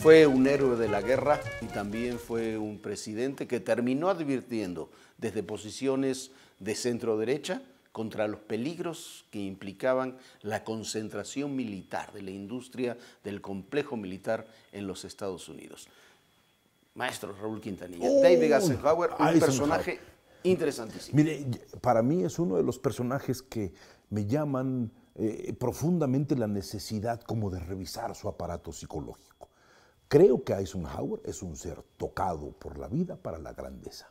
Fue un héroe de la guerra y también fue un presidente que terminó advirtiendo desde posiciones de centro derecha contra los peligros que implicaban la concentración militar de la industria del complejo militar en los Estados Unidos. Maestro Raúl Quintanilla, David Eisenhower, un personaje interesantísimo. Mire, para mí es uno de los personajes que me llaman eh, profundamente la necesidad como de revisar su aparato psicológico. Creo que Eisenhower es un ser tocado por la vida para la grandeza.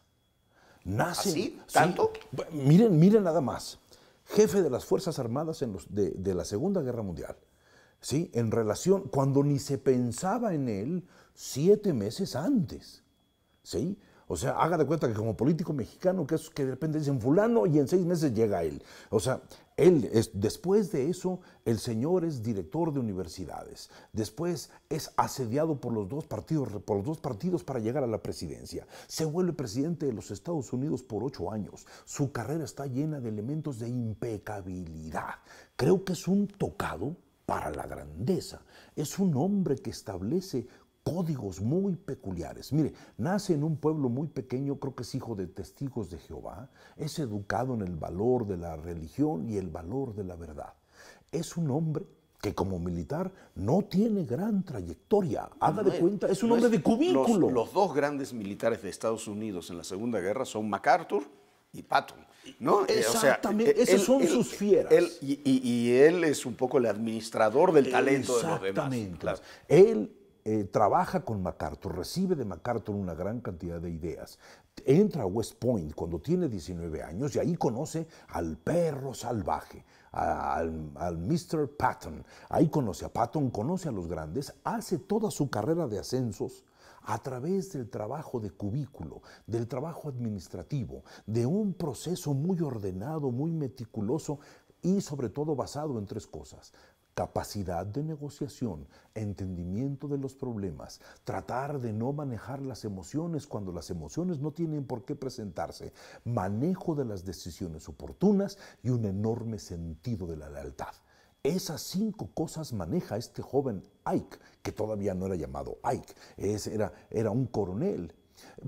Nace, ¿Así? ¿Ah, ¿Tanto? miren, miren nada más. Jefe de las Fuerzas Armadas de, la Segunda Guerra Mundial. ¿sí? En relación, cuando ni se pensaba en él siete meses antes. ¿sí? O sea, haga de cuenta que como político mexicano, que es que de repente dicen fulano y en seis meses llega él. O sea, él es, después de eso, el señor es director de universidades. Después es asediado por los, dos partidos, por los dos partidos para llegar a la presidencia. Se vuelve presidente de los Estados Unidos por ocho años. Su carrera está llena de elementos de impecabilidad. Creo que es un tocado para la grandeza. Es un hombre que establece códigos muy peculiares. Mire, nace en un pueblo muy pequeño, creo que es hijo de testigos de Jehová, es educado en el valor de la religión y el valor de la verdad. Es un hombre que como militar no tiene gran trayectoria. Haga de cuenta, es un hombre de cubículo. Los, dos grandes militares de Estados Unidos en la Segunda Guerra son MacArthur y Patton. ¿no? Eh, Exactamente, esos son sus fieras. y, él es un poco el administrador del talento de los demás. Exactamente. Él eh, trabaja con MacArthur, recibe de MacArthur una gran cantidad de ideas, entra a West Point cuando tiene 19 años y ahí conoce al perro salvaje, al, al, Mr. Patton, ahí conoce a Patton, conoce a los grandes, hace toda su carrera de ascensos a través del trabajo de cubículo, del trabajo administrativo, de un proceso muy ordenado, muy meticuloso y sobre todo basado en tres cosas, capacidad de negociación, entendimiento de los problemas, tratar de no manejar las emociones cuando las emociones no tienen por qué presentarse, manejo de las decisiones oportunas y un enorme sentido de la lealtad. Esas cinco cosas maneja este joven Ike, que todavía no era llamado Ike, era, era un coronel.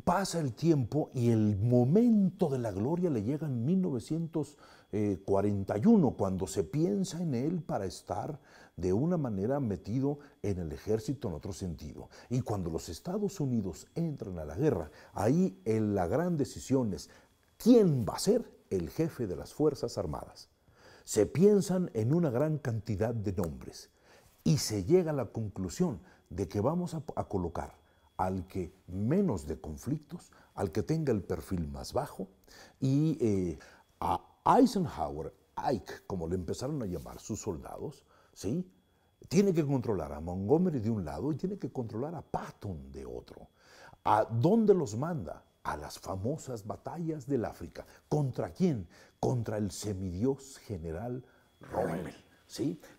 Pasa el tiempo y el momento de la gloria le llega en 1900. 41, eh, cuando se piensa en él para estar de una manera metido en el ejército en otro sentido. Y cuando los Estados Unidos entran a la guerra, ahí en la gran decisión es quién va a ser el jefe de las Fuerzas Armadas. Se piensan en una gran cantidad de nombres y se llega a la conclusión de que vamos a, colocar al que menos de conflictos, al que tenga el perfil más bajo y eh, Eisenhower, Ike, como le empezaron a llamar sus soldados, ¿sí? tiene que controlar a Montgomery de un lado y tiene que controlar a Patton de otro. ¿A dónde los manda? A las famosas batallas del África. ¿Contra quién? Contra el semidios general Rommel.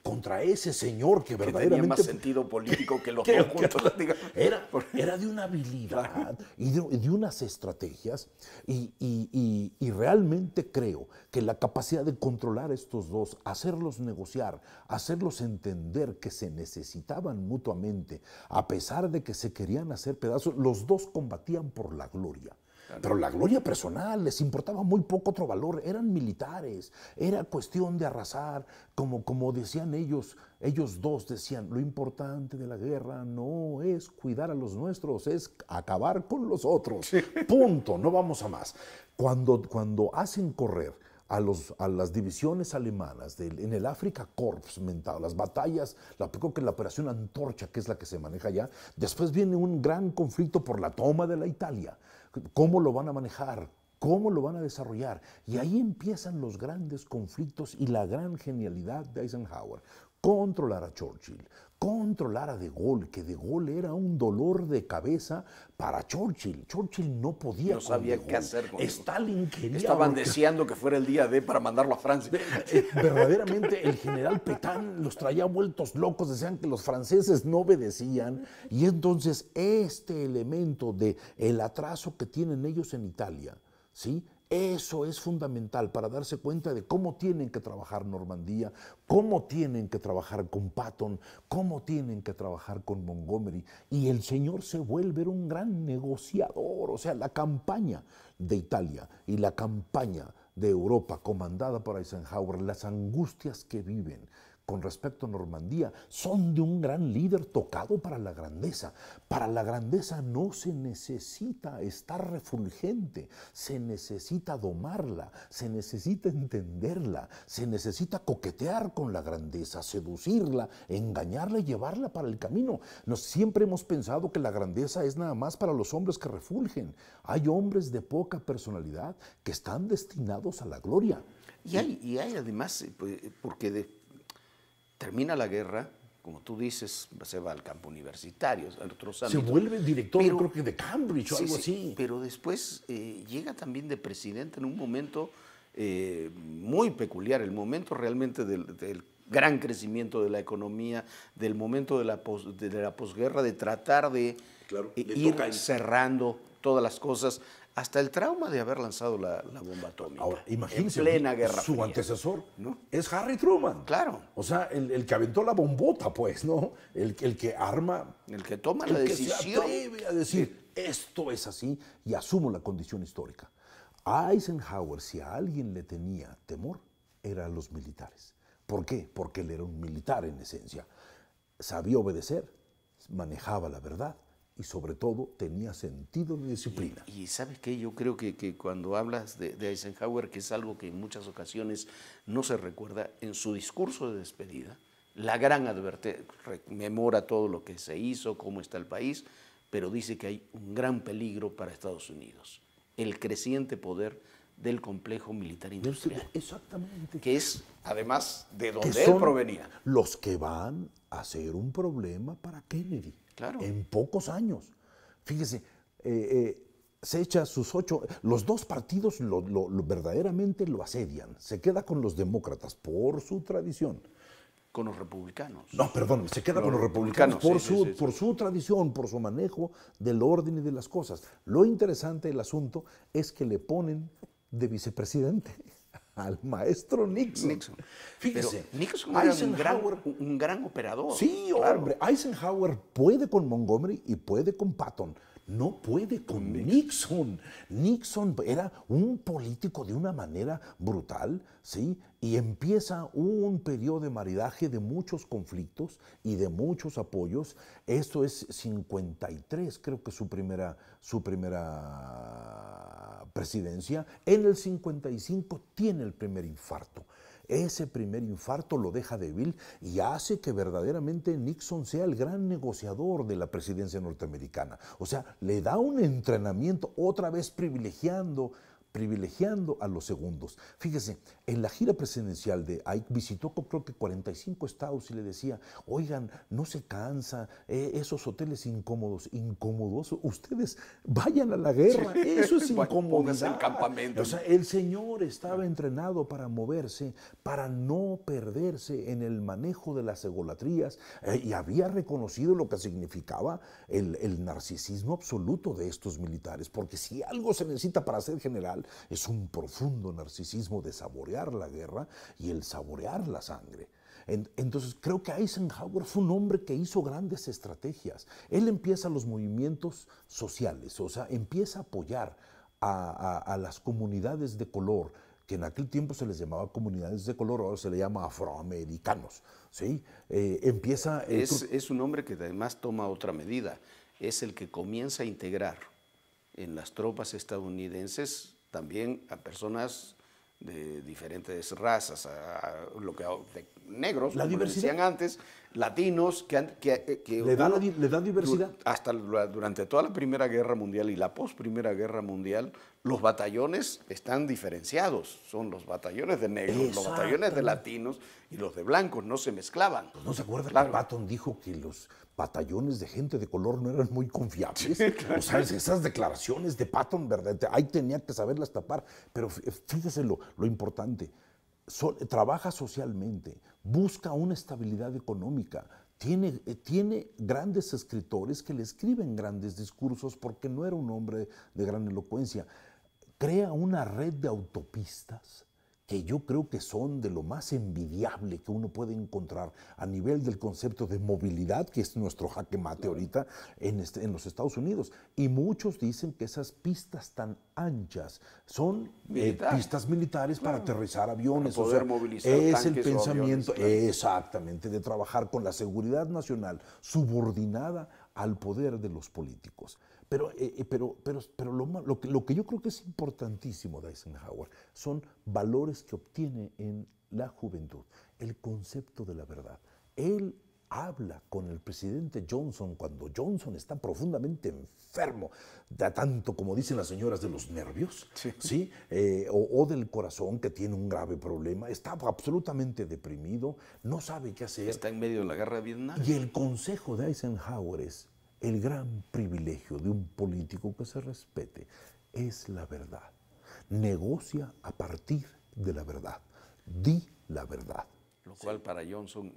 Contra ese señor que verdaderamente... tenía más sentido político que los que, juntos, era, era, de una habilidad y de, unas estrategias y, y, realmente creo que la capacidad de controlar estos dos, hacerlos negociar, hacerlos entender que se necesitaban mutuamente, a pesar de que se querían hacer pedazos, los dos combatían por la gloria. Pero la gloria personal les importaba muy poco otro valor. Eran militares, era cuestión de arrasar. Como, como decían ellos, ellos dos decían, lo importante de la guerra no es cuidar a los nuestros, es acabar con los otros. Punto, no vamos a más. Cuando, cuando hacen correr a, las divisiones alemanas en el África Corps, mental las batallas, la, creo que la operación Antorcha, que es la que se maneja ya, después viene un gran conflicto por la toma de la Italia, cómo lo van a manejar, cómo lo van a desarrollar. Y ahí empiezan los grandes conflictos y la gran genialidad de Eisenhower. Controlar a Churchill, controlara De Gaulle, que De Gaulle era un dolor de cabeza para Churchill. Churchill no podía. No sabía qué hacer con Stalin quería. Estaban deseando que fuera el día D para mandarlo a Francia. Eh, verdaderamente, el general Petán los traía vueltos locos, decían que los franceses no obedecían. Y entonces, este elemento de el atraso que tienen ellos en Italia, ¿sí? Eso es fundamental para darse cuenta de cómo tienen que trabajar Normandía, cómo tienen que trabajar con Patton, cómo tienen que trabajar con Montgomery. Y el señor se vuelve un gran negociador. O sea, la campaña de Italia y la campaña de Europa comandada por Eisenhower, las angustias que viven, con respecto a Normandía son de un gran líder tocado para la grandeza. Para la grandeza no se necesita estar refulgente, se necesita domarla, se necesita entenderla, se necesita coquetear con la grandeza, seducirla, engañarla y llevarla para el camino. Nos, siempre hemos pensado que la grandeza es nada más para los hombres que refulgen. Hay hombres de poca personalidad que están destinados a la gloria. Y hay, y hay además, eh, pues, porque de termina la guerra, como tú dices, se va al campo universitario, a otros Se vuelve director, creo que de Cambridge o algo así. pero después eh, llega también de presidente en un momento eh, muy peculiar, el momento realmente del gran crecimiento de la economía, del momento de la, de, la posguerra, de tratar de e ir cerrando todas las cosas, hasta el trauma de haber lanzado la, bomba atómica. Ahora, imagínense, en plena guerra. Su antecesor ¿no? es Harry Truman. Claro. O sea, el, que aventó la bombota, pues, ¿no? El, que arma. El que toma la decisión. Se atreve a decir, esto es así y asumo la condición histórica. A Eisenhower, si a alguien le tenía temor, eran los militares. ¿Por qué? Porque él era un militar en esencia. Sabía obedecer, manejaba la verdad y sobre todo tenía sentido de disciplina. Y, sabes qué, yo creo que, cuando hablas de, Eisenhower, que es algo que en muchas ocasiones no se recuerda, en su discurso de despedida, la gran advertencia, rememora todo lo que se hizo, cómo está el país, pero dice que hay un gran peligro para Estados Unidos, el creciente poder del complejo militar industrial. Exactamente. Que es Además, de donde él provenía. Los que van a ser un problema para Kennedy. Claro. En pocos años. Fíjese, eh, eh, se echa sus ocho. Los dos partidos lo, verdaderamente lo asedian. Se queda con los demócratas por su tradición. Con los republicanos. No, perdón, se queda con, los republicanos, por, su, por su tradición, por su manejo del orden y de las cosas. Lo interesante del asunto es que le ponen de vicepresidente al maestro Nixon. Nixon. Fíjese, Nixon era un gran, operador. Sí, hombre, Eisenhower puede con Montgomery y puede con Patton. No puede con Nixon. Nixon era un político de una manera brutal, ¿sí? Y empieza un periodo de maridaje de muchos conflictos y de muchos apoyos. Esto es 53, creo que su primera, su primera presidencia, en el 55 tiene el primer infarto. Ese primer infarto lo deja débil y hace que verdaderamente Nixon sea el gran negociador de la presidencia norteamericana. O sea, le da un entrenamiento otra vez privilegiando privilegiando a los segundos. Fíjese, en la gira presidencial de Ike visitó creo que 45 estados y le decía, oigan, no se cansa, eh, esos hoteles incómodos, incómodos, ustedes vayan a la guerra, eso es incómodo, campamento. el Señor estaba entrenado para moverse, para no perderse en el manejo de las egolatrías eh, y había reconocido lo que significaba el, el narcisismo absoluto de estos militares, porque si algo se necesita para ser general, es un profundo narcisismo de saborear la guerra y el saborear la sangre. Entonces creo que Eisenhower fue un hombre que hizo grandes estrategias. Él empieza los movimientos sociales, o sea, empieza a apoyar a, las comunidades de color, que en aquel tiempo se les llamaba comunidades de color, ahora se le llama afroamericanos. ¿sí? Eh, empieza... Es, es, un hombre que además toma otra medida, es el que comienza a integrar en las tropas estadounidenses también a personas de diferentes razas, a, lo que negros, como decían antes, latinos eh, que, le, dan diversidad. Hasta durante toda la Primera Guerra Mundial y la post Primera Guerra Mundial, los batallones están diferenciados. Son los batallones de negros, los batallones de latinos y los de blancos no se mezclaban. Pues, no se acuerda que Patton dijo que los batallones de gente de color no eran muy confiables. Sí, esas declaraciones de Patton, ¿verdad? Ahí tenía que saberlas tapar. Pero fíjese lo, lo importante trabaja socialmente, busca una estabilidad económica, eh, tiene, grandes escritores que le escriben grandes discursos porque no era un hombre de gran elocuencia. Crea una red de autopistas que yo creo que son de lo más envidiable que uno puede encontrar a nivel del concepto de movilidad, que es nuestro jaque mate ahorita en, este, en los Estados Unidos. Y muchos dicen que esas pistas tan anchas son eh, pistas militares para aterrizar aviones. es el pensamiento exactamente de trabajar con la seguridad nacional subordinada al poder de los políticos. Pero, eh, eh, pero, pero, pero lo, que, lo, que, yo creo que es importantísimo de Eisenhower son valores que obtiene en la juventud, el concepto de la verdad. Él habla con el presidente Johnson cuando Johnson está profundamente enfermo, da tanto como dicen las señoras de los nervios, ¿sí? Eh, o, del corazón que tiene un grave problema, está absolutamente deprimido, no sabe qué hacer. Está en medio de la guerra de Vietnam. Y el consejo de Eisenhower es el gran privilegio de un político que se respete es la verdad. Negocia a partir de la verdad. Di la verdad lo cual para Johnson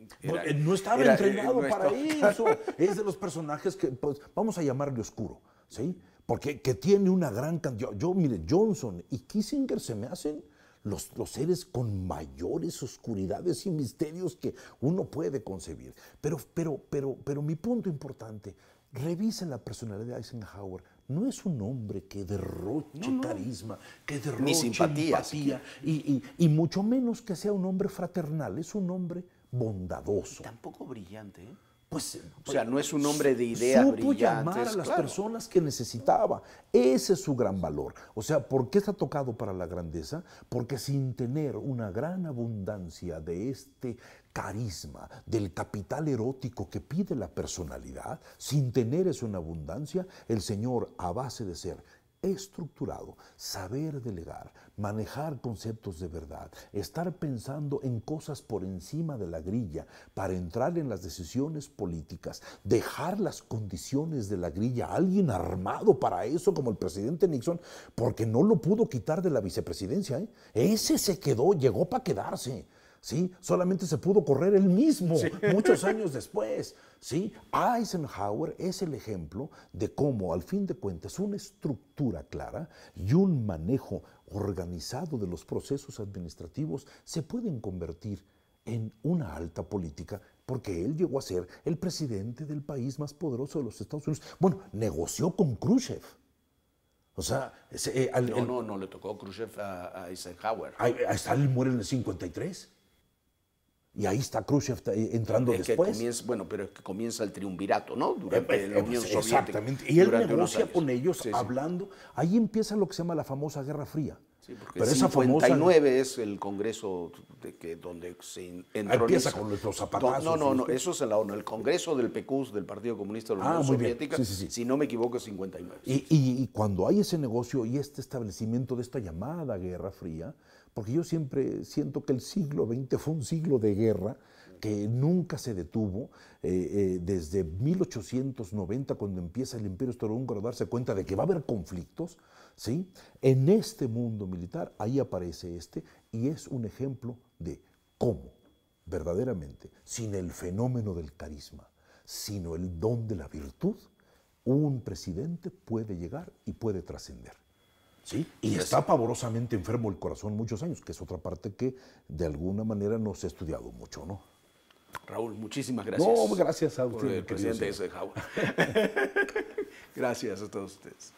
no, estaba entrenado para eso. Es de los personajes que pues, vamos a llamarle oscuro, ¿sí? Porque que tiene una gran cantidad. Yo, yo, mire, Johnson y Kissinger se me hacen los, los seres con mayores oscuridades y misterios que uno puede concebir. Pero, pero, pero, pero mi punto importante, revisen la personalidad de Eisenhower no es un hombre que derroche carisma, que derroche simpatía, y, mucho menos que sea un hombre fraternal, es un hombre bondadoso. tampoco brillante, ¿eh? Pues, eh, o sea, no es un hombre de ideas supo llamar a las personas que necesitaba. Ese es su gran valor. O sea, ¿por qué está tocado para la grandeza? Porque sin tener una gran abundancia de este carisma, del capital erótico que pide la personalidad, sin tener eso en abundancia, el Señor, a base de ser estructurado, saber delegar, manejar conceptos de verdad, estar pensando en cosas por encima de la grilla para entrar en las decisiones políticas, dejar las condiciones de la grilla, alguien armado para eso como el presidente Nixon, porque no lo pudo quitar de la vicepresidencia. ¿eh? Ese se quedó, llegó para quedarse. ¿sí? Solamente se pudo correr él mismo muchos años después, ¿sí? Eisenhower es el ejemplo de cómo, al fin de cuentas, una estructura clara y un manejo organizado de los procesos administrativos se pueden convertir en una alta política porque él llegó a ser el presidente del país más poderoso de los Estados Unidos. Bueno, negoció con Khrushchev. O sea, eh, no, no, no le tocó Khrushchev a, Eisenhower. A, muere en el 53. Y ahí está Khrushchev eh, entrando después. bueno, pero es que comienza el triunvirato, ¿no? Eh, durante eh, la Unión Soviética. Exactamente. Y él negocia con ellos, hablando. Ahí empieza lo que se llama la famosa Guerra Fría. Sí, porque pero 59 esa famosa... es el Congreso de que, donde se ah, entró. Empieza con los zapatazos. No, no, no, eso es en la ONU. El Congreso del PECUS, del Partido Comunista de la ah, Unión Soviética, si no me equivoco, es 59. y, cuando hay ese negocio y este establecimiento de esta llamada Guerra Fría, porque yo siempre siento que el siglo XX fue un siglo de guerra que nunca se detuvo eh, eh, desde 1890 cuando empieza el imperio austrohúngaro a darse cuenta de que va a haber conflictos, ¿sí? En este mundo militar ahí aparece este y es un ejemplo de cómo verdaderamente sin el fenómeno del carisma, sino el don de la virtud, un presidente puede llegar y puede trascender. Sí, y está pavorosamente enfermo el corazón muchos años, que es otra parte que de alguna manera no se ha estudiado mucho, ¿no? Raúl, muchísimas gracias. No, gracias a usted, el presidente de gracias a todos ustedes.